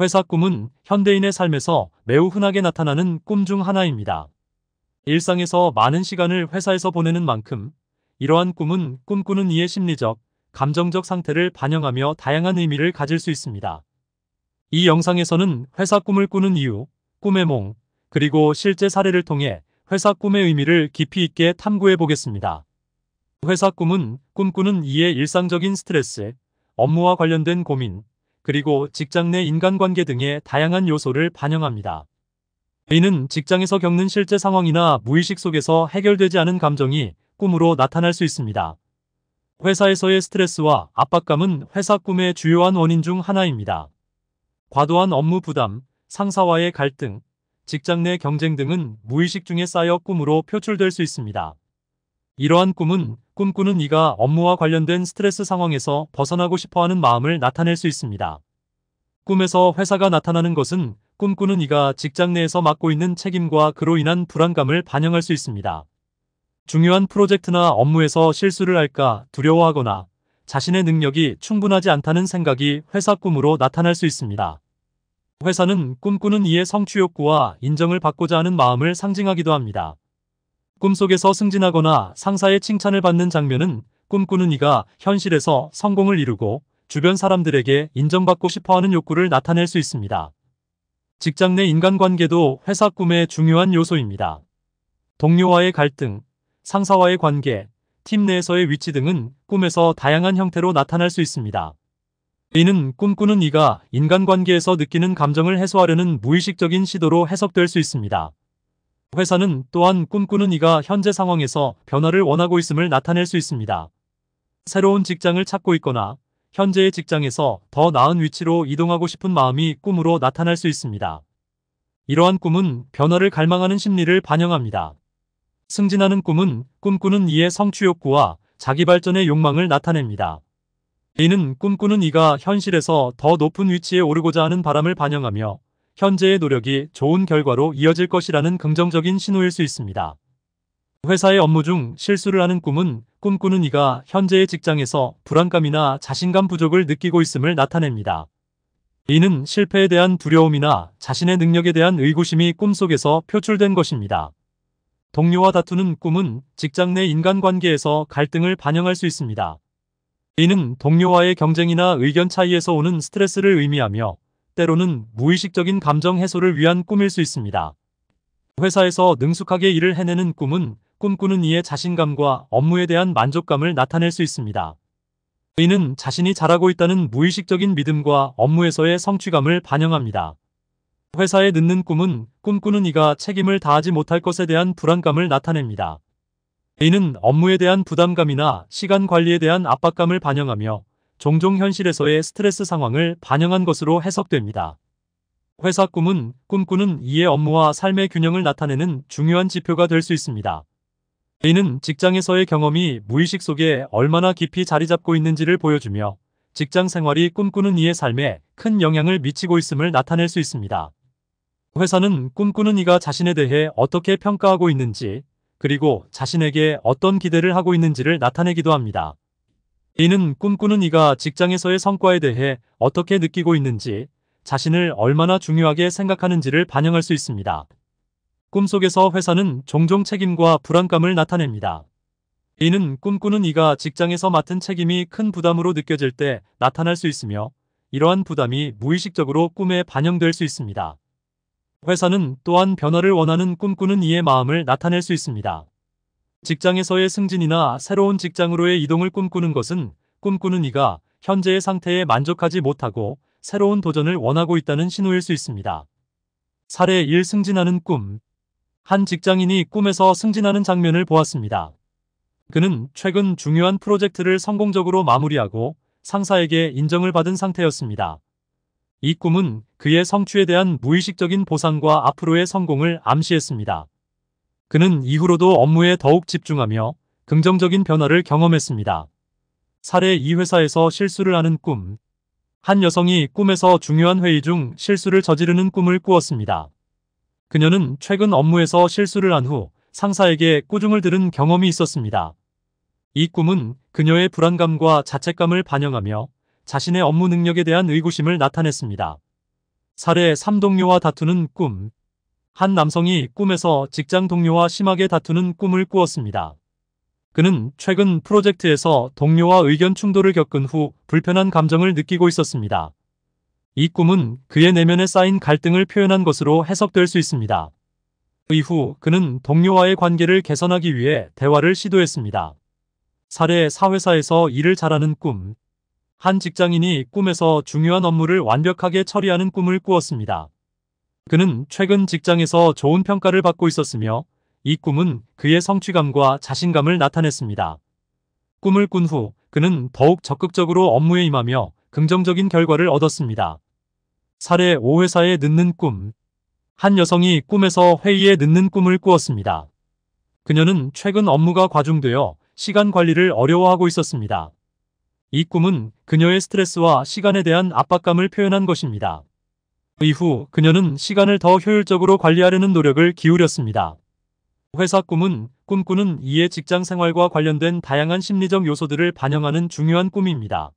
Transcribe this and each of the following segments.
회사 꿈은 현대인의 삶에서 매우 흔하게 나타나는 꿈 중 하나입니다. 일상에서 많은 시간을 회사에서 보내는 만큼 이러한 꿈은 꿈꾸는 이의 심리적, 감정적 상태를 반영하며 다양한 의미를 가질 수 있습니다. 이 영상에서는 회사 꿈을 꾸는 이유, 꿈의 몽, 그리고 실제 사례를 통해 회사 꿈의 의미를 깊이 있게 탐구해 보겠습니다. 회사 꿈은 꿈꾸는 이의 일상적인 스트레스, 업무와 관련된 고민, 그리고 직장 내 인간관계 등의 다양한 요소를 반영합니다. A는 직장에서 겪는 실제 상황이나 무의식 속에서 해결되지 않은 감정이 꿈으로 나타날 수 있습니다. 회사에서의 스트레스와 압박감은 회사 꿈의 주요한 원인 중 하나입니다. 과도한 업무 부담, 상사와의 갈등, 직장 내 경쟁 등은 무의식 중에 쌓여 꿈으로 표출될 수 있습니다. 이러한 꿈은 꿈꾸는 이가 업무와 관련된 스트레스 상황에서 벗어나고 싶어하는 마음을 나타낼 수 있습니다. 꿈에서 회사가 나타나는 것은 꿈꾸는 이가 직장 내에서 맡고 있는 책임과 그로 인한 불안감을 반영할 수 있습니다. 중요한 프로젝트나 업무에서 실수를 할까 두려워하거나 자신의 능력이 충분하지 않다는 생각이 회사 꿈으로 나타날 수 있습니다. 회사는 꿈꾸는 이의 성취욕구와 인정을 받고자 하는 마음을 상징하기도 합니다. 꿈속에서 승진하거나 상사의 칭찬을 받는 장면은 꿈꾸는 이가 현실에서 성공을 이루고 주변 사람들에게 인정받고 싶어하는 욕구를 나타낼 수 있습니다. 직장 내 인간관계도 회사 꿈의 중요한 요소입니다. 동료와의 갈등, 상사와의 관계, 팀 내에서의 위치 등은 꿈에서 다양한 형태로 나타날 수 있습니다. 이는 꿈꾸는 이가 인간관계에서 느끼는 감정을 해소하려는 무의식적인 시도로 해석될 수 있습니다. 회사는 또한 꿈꾸는 이가 현재 상황에서 변화를 원하고 있음을 나타낼 수 있습니다. 새로운 직장을 찾고 있거나 현재의 직장에서 더 나은 위치로 이동하고 싶은 마음이 꿈으로 나타날 수 있습니다. 이러한 꿈은 변화를 갈망하는 심리를 반영합니다. 승진하는 꿈은 꿈꾸는 이의 성취욕구와 자기 발전의 욕망을 나타냅니다. 이는 꿈꾸는 이가 현실에서 더 높은 위치에 오르고자 하는 바람을 반영하며 현재의 노력이 좋은 결과로 이어질 것이라는 긍정적인 신호일 수 있습니다. 회사의 업무 중 실수를 하는 꿈은 꿈꾸는 이가 현재의 직장에서 불안감이나 자신감 부족을 느끼고 있음을 나타냅니다. 이는 실패에 대한 두려움이나 자신의 능력에 대한 의구심이 꿈속에서 표출된 것입니다. 동료와 다투는 꿈은 직장 내 인간관계에서 갈등을 반영할 수 있습니다. 이는 동료와의 경쟁이나 의견 차이에서 오는 스트레스를 의미하며 때로는 무의식적인 감정 해소를 위한 꿈일 수 있습니다. 회사에서 능숙하게 일을 해내는 꿈은 꿈꾸는 이의 자신감과 업무에 대한 만족감을 나타낼 수 있습니다. 이는 자신이 잘하고 있다는 무의식적인 믿음과 업무에서의 성취감을 반영합니다. 회사에 늦는 꿈은 꿈꾸는 이가 책임을 다하지 못할 것에 대한 불안감을 나타냅니다. 이는 업무에 대한 부담감이나 시간 관리에 대한 압박감을 반영하며 종종 현실에서의 스트레스 상황을 반영한 것으로 해석됩니다. 회사 꿈은 꿈꾸는 이의 업무와 삶의 균형을 나타내는 중요한 지표가 될 수 있습니다. 이는 직장에서의 경험이 무의식 속에 얼마나 깊이 자리 잡고 있는지를 보여주며 직장 생활이 꿈꾸는 이의 삶에 큰 영향을 미치고 있음을 나타낼 수 있습니다. 회사는 꿈꾸는 이가 자신에 대해 어떻게 평가하고 있는지 그리고 자신에게 어떤 기대를 하고 있는지를 나타내기도 합니다. 이는 꿈꾸는 이가 직장에서의 성과에 대해 어떻게 느끼고 있는지 자신을 얼마나 중요하게 생각하는지를 반영할 수 있습니다. 꿈속에서 회사는 종종 책임과 불안감을 나타냅니다. 이는 꿈꾸는 이가 직장에서 맡은 책임이 큰 부담으로 느껴질 때 나타날 수 있으며 이러한 부담이 무의식적으로 꿈에 반영될 수 있습니다. 회사는 또한 변화를 원하는 꿈꾸는 이의 마음을 나타낼 수 있습니다. 직장에서의 승진이나 새로운 직장으로의 이동을 꿈꾸는 것은 꿈꾸는 이가 현재의 상태에 만족하지 못하고 새로운 도전을 원하고 있다는 신호일 수 있습니다. 사례 1 승진하는 꿈 한 직장인이 꿈에서 승진하는 장면을 보았습니다. 그는 최근 중요한 프로젝트를 성공적으로 마무리하고 상사에게 인정을 받은 상태였습니다. 이 꿈은 그의 성취에 대한 무의식적인 보상과 앞으로의 성공을 암시했습니다. 그는 이후로도 업무에 더욱 집중하며 긍정적인 변화를 경험했습니다. 사례 이 회사에서 실수를 하는 꿈. 한 여성이 꿈에서 중요한 회의 중 실수를 저지르는 꿈을 꾸었습니다. 그녀는 최근 업무에서 실수를 한 후 상사에게 꾸중을 들은 경험이 있었습니다. 이 꿈은 그녀의 불안감과 자책감을 반영하며 자신의 업무 능력에 대한 의구심을 나타냈습니다. 사례 3동료와 다투는 꿈한 남성이 꿈에서 직장 동료와 심하게 다투는 꿈을 꾸었습니다. 그는 최근 프로젝트에서 동료와 의견 충돌을 겪은 후 불편한 감정을 느끼고 있었습니다. 이 꿈은 그의 내면에 쌓인 갈등을 표현한 것으로 해석될 수 있습니다. 이후 그는 동료와의 관계를 개선하기 위해 대화를 시도했습니다. 사례 사회사에서 일을 잘하는 꿈. 한 직장인이 꿈에서 중요한 업무를 완벽하게 처리하는 꿈을 꾸었습니다. 그는 최근 직장에서 좋은 평가를 받고 있었으며 이 꿈은 그의 성취감과 자신감을 나타냈습니다. 꿈을 꾼 후 그는 더욱 적극적으로 업무에 임하며 긍정적인 결과를 얻었습니다. 사례 5회사에 늦는 꿈 한 여성이 꿈에서 회의에 늦는 꿈을 꾸었습니다. 그녀는 최근 업무가 과중되어 시간 관리를 어려워하고 있었습니다. 이 꿈은 그녀의 스트레스와 시간에 대한 압박감을 표현한 것입니다. 이후 그녀는 시간을 더 효율적으로 관리하려는 노력을 기울였습니다. 회사 꿈은 꿈꾸는 이의 직장 생활과 관련된 다양한 심리적 요소들을 반영하는 중요한 꿈입니다.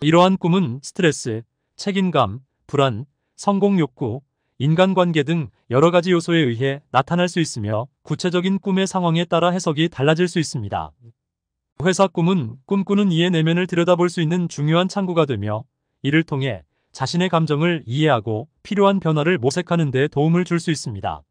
이러한 꿈은 스트레스, 책임감, 불안, 성공 욕구, 인간관계 등 여러 가지 요소에 의해 나타날 수 있으며 구체적인 꿈의 상황에 따라 해석이 달라질 수 있습니다. 회사 꿈은 꿈꾸는 이의 내면을 들여다볼 수 있는 중요한 창구가 되며 이를 통해 자신의 감정을 이해하고 필요한 변화를 모색하는 데 도움을 줄 수 있습니다.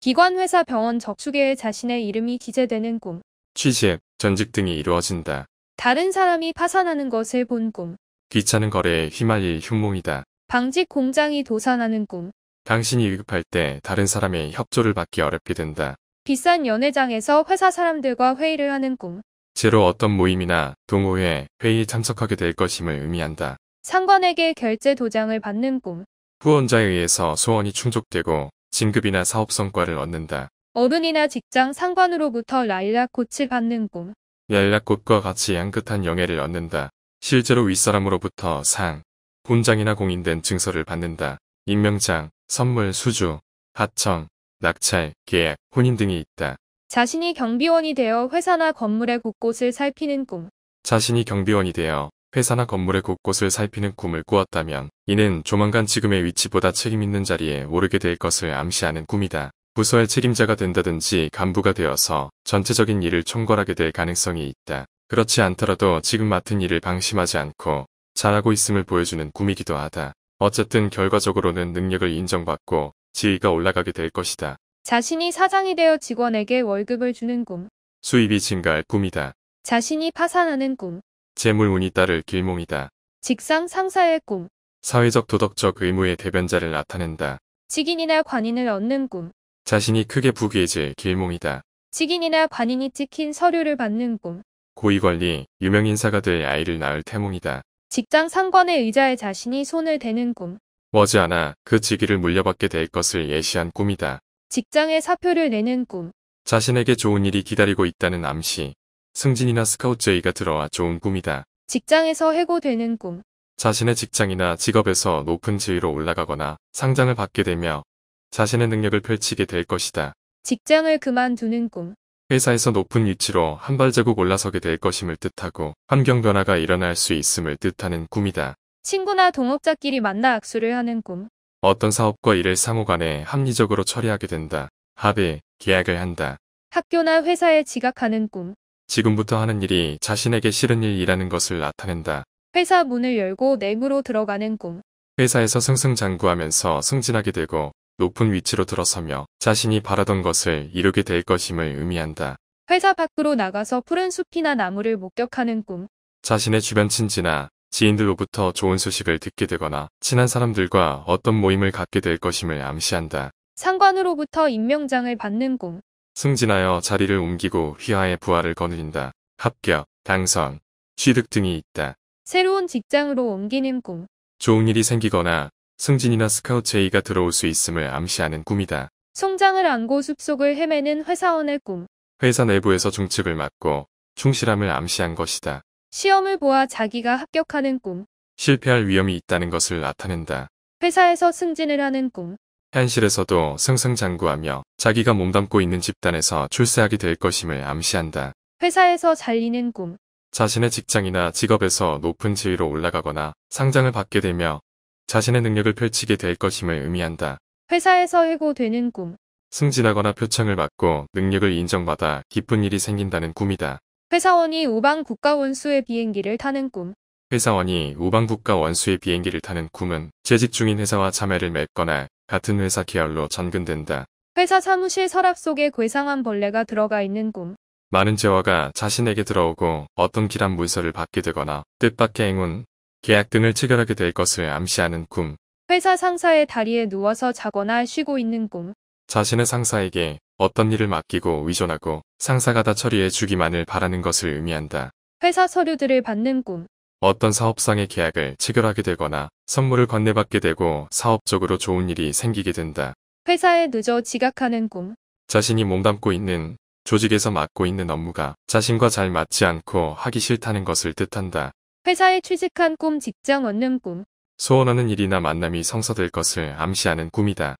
기관회사 병원 적축에 자신의 이름이 기재되는 꿈. 취직, 전직 등이 이루어진다. 다른 사람이 파산하는 것을 본 꿈. 귀찮은 거래에 휘말릴 흉몽이다. 방직 공장이 도산하는 꿈. 당신이 위급할 때 다른 사람의 협조를 받기 어렵게 된다. 비싼 연회장에서 회사 사람들과 회의를 하는 꿈. 제로 어떤 모임이나 동호회, 회의에 참석하게 될 것임을 의미한다. 상관에게 결제 도장을 받는 꿈. 후원자에 의해서 소원이 충족되고 진급이나 사업 성과를 얻는다. 어른이나 직장 상관으로부터 라일락꽃을 받는 꿈. 라일락꽃과 같이 양긋한 영예를 얻는다. 실제로 윗사람으로부터 상, 본장이나 공인된 증서를 받는다. 임명장, 선물, 수주, 하청, 낙찰, 계약, 혼인 등이 있다. 자신이 경비원이 되어 회사나 건물의 곳곳을 살피는 꿈. 자신이 경비원이 되어 회사나 건물의 곳곳을 살피는 꿈을 꾸었다면 이는 조만간 지금의 위치보다 책임있는 자리에 오르게 될 것을 암시하는 꿈이다. 부서의 책임자가 된다든지 간부가 되어서 전체적인 일을 총괄하게 될 가능성이 있다. 그렇지 않더라도 지금 맡은 일을 방심하지 않고 잘하고 있음을 보여주는 꿈이기도 하다. 어쨌든 결과적으로는 능력을 인정받고 지위가 올라가게 될 것이다. 자신이 사장이 되어 직원에게 월급을 주는 꿈. 수입이 증가할 꿈이다. 자신이 파산하는 꿈. 재물운이 따를 길몽이다. 직상 상사의 꿈. 사회적 도덕적 의무의 대변자를 나타낸다. 직인이나 관인을 얻는 꿈. 자신이 크게 부귀해질 길몽이다. 직인이나 관인이 찍힌 서류를 받는 꿈. 고위관리, 유명인사가 될 아이를 낳을 태몽이다. 직장 상관의 의자에 자신이 손을 대는 꿈. 머지않아 그 직위를 물려받게 될 것을 예시한 꿈이다. 직장에 사표를 내는 꿈. 자신에게 좋은 일이 기다리고 있다는 암시. 승진이나 스카웃 제의가 들어와 좋은 꿈이다. 직장에서 해고되는 꿈. 자신의 직장이나 직업에서 높은 지위로 올라가거나 상장을 받게 되며 자신의 능력을 펼치게 될 것이다. 직장을 그만두는 꿈. 회사에서 높은 위치로 한 발자국 올라서게 될 것임을 뜻하고 환경 변화가 일어날 수 있음을 뜻하는 꿈이다. 친구나 동업자끼리 만나 악수를 하는 꿈. 어떤 사업과 일을 상호간에 합리적으로 처리하게 된다. 합의, 계약을 한다. 학교나 회사에 지각하는 꿈. 지금부터 하는 일이 자신에게 싫은 일이라는 것을 나타낸다. 회사 문을 열고 내부로 들어가는 꿈. 회사에서 승승장구하면서 승진하게 되고 높은 위치로 들어서며 자신이 바라던 것을 이루게 될 것임을 의미한다. 회사 밖으로 나가서 푸른 숲이나 나무를 목격하는 꿈. 자신의 주변 친지나 지인들로부터 좋은 소식을 듣게 되거나 친한 사람들과 어떤 모임을 갖게 될 것임을 암시한다. 상관으로부터 임명장을 받는 꿈. 승진하여 자리를 옮기고 휘하의 부하를 거느린다. 합격, 당선, 취득 등이 있다. 새로운 직장으로 옮기는 꿈. 좋은 일이 생기거나 승진이나 스카우트 제의가 들어올 수 있음을 암시하는 꿈이다. 송장을 안고 숲속을 헤매는 회사원의 꿈. 회사 내부에서 중책을 맡고 충실함을 암시한 것이다. 시험을 보아 자기가 합격하는 꿈. 실패할 위험이 있다는 것을 나타낸다. 회사에서 승진을 하는 꿈. 현실에서도 승승장구하며 자기가 몸담고 있는 집단에서 출세하게 될 것임을 암시한다. 회사에서 잘리는 꿈. 자신의 직장이나 직업에서 높은 지위로 올라가거나 상장을 받게 되며 자신의 능력을 펼치게 될 것임을 의미한다. 회사에서 해고되는 꿈. 승진하거나 표창을 받고 능력을 인정받아 기쁜 일이 생긴다는 꿈이다. 회사원이 우방 국가 원수의 비행기를 타는 꿈. 회사원이 우방 국가 원수의 비행기를 타는 꿈은 재직 중인 회사와 자매를 맺거나 같은 회사 계열로 전근된다. 회사 사무실 서랍 속에 괴상한 벌레가 들어가 있는 꿈. 많은 재화가 자신에게 들어오고 어떤 길한 문서를 받게 되거나 뜻밖의 행운, 계약 등을 체결하게 될 것을 암시하는 꿈. 회사 상사의 다리에 누워서 자거나 쉬고 있는 꿈. 자신의 상사에게 어떤 일을 맡기고 의존하고 상사가 다 처리해 주기만을 바라는 것을 의미한다. 회사 서류들을 받는 꿈. 어떤 사업상의 계약을 체결하게 되거나 선물을 건네받게 되고 사업적으로 좋은 일이 생기게 된다. 회사에 늦어 지각하는 꿈. 자신이 몸담고 있는 조직에서 맡고 있는 업무가 자신과 잘 맞지 않고 하기 싫다는 것을 뜻한다. 회사에 취직한 꿈 직장 얻는 꿈. 소원하는 일이나 만남이 성사될 것을 암시하는 꿈이다.